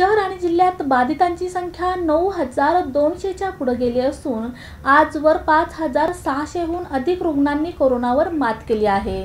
शहर आणि जिल्ह्यात बाधितांची संख्या नऊ हजार दोनशेच्या पुढे गेली असून आजवर पाच हजार सहाशेहून अधिक रुग्णांनी कोरोनावर मात केली आहे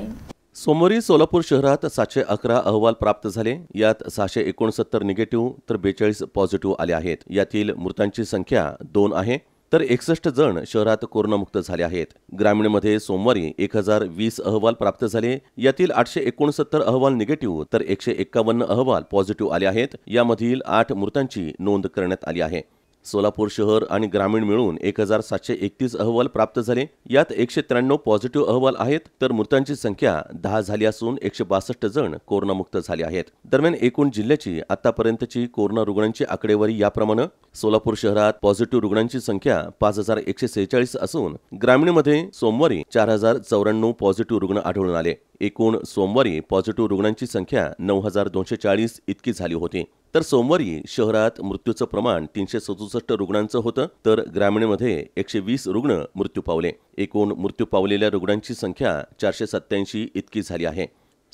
सोमवारी सोलापूर शहरात सातशे अकरा अहवाल प्राप्त झाले यात सहाशे एकोणसत्तर निगेटिव्ह तर बेचाळीस पॉझिटिव्ह आले आहेत यातील मृतांची संख्या दोन आहे तर एकसष्ट जण शहरात कोरोनामुक्त झाले आहेत ग्रामीणमध्ये सोमवारी एक हजार वीस अहवाल प्राप्त झाले यातील आठशे एकोणसत्तर अहवाल निगेटिव्ह तर एकशे एक्कावन्न अहवाल पॉझिटिव्ह आले आहेत यामधील आठ मृतांची नोंद करण्यात आली आहे सोलापूर शहर आणि ग्रामीण मिळून एक हजार सातशे एकतीस अहवाल प्राप्त झाले यात एकशे त्र्याण्णव पॉझिटिव्ह अहवाल आहेत तर मृतांची संख्या दहा झाली असून एकशे बासष्ट जण कोरोनामुक्त झाले आहेत दरम्यान एकूण जिल्ह्याची आतापर्यंतची कोरोना रुग्णांची आकडेवारी याप्रमाणे सोलापूर शहरात पॉझिटिव्ह रुग्णांची संख्या पाच हजार एकशे सेहेचाळीस असून ग्रामीणमध्ये सोमवारी चार हजार चौऱ्याण्णव पॉझिटिव्ह रुग्ण आढळून आले एकूण सोमवारी पॉझिटिव्ह रुग्णांची संख्या नऊ हजार दोनशे चाळीस इतकी झाली होती तर सोमवारी शहरात मृत्यूचं प्रमाण तीनशे सदुसष्ट रुग्णांचं होतं तर ग्रामीणमध्ये एकशे वीस रुग्ण मृत्यू पावले एकूण मृत्यू पावलेल्या रुग्णांची संख्या चारशे सत्त्याऐंशी इतकी झाली आहे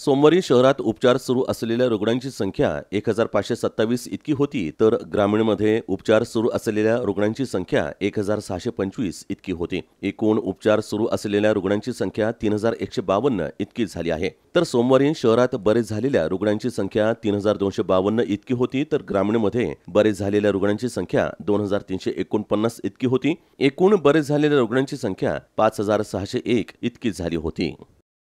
सोमवारी शहरात उपचार सुरू असलेल्या रुग्णांची संख्या एक हजार पाचशे सत्तावीस इतकी होती तर ग्रामीणमध्ये उपचार सुरू असलेल्या रुग्णांची संख्या एक हजार सहाशे पंचवीस इतकी होती एकूण उपचार सुरू असलेल्या रुग्णांची संख्या तीन हजार एकशे बावन्न इतकी झाली आहे तर सोमवारी शहरात बरे झालेल्या रुग्णांची संख्या तीन हजार दोनशे बावन्न इतकी होती तर ग्रामीणमध्ये बरे झालेल्या रुग्णांची संख्या दोन हजार तीनशे एकोणपन्नास इतकी होती एकूण बरे झालेल्या रुग्णांची संख्या पाच हजार सहाशे एक इतकी झाली होती